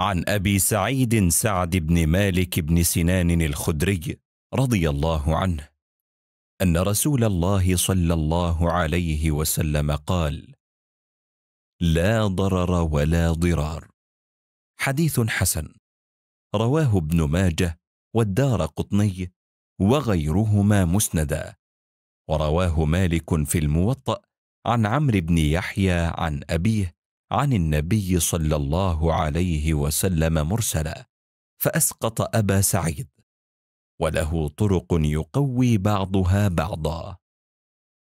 عن ابي سعيد سعد بن مالك بن سنان الخدري رضي الله عنه ان رسول الله صلى الله عليه وسلم قال لا ضرر ولا ضرار حديث حسن رواه ابن ماجه والدار قطني وغيرهما مسندا ورواه مالك في الموطأ عن عمرو بن يحيى عن أبيه عن النبي صلى الله عليه وسلم مرسلا فاسقط ابا سعيد وله طرق يقوي بعضها بعضا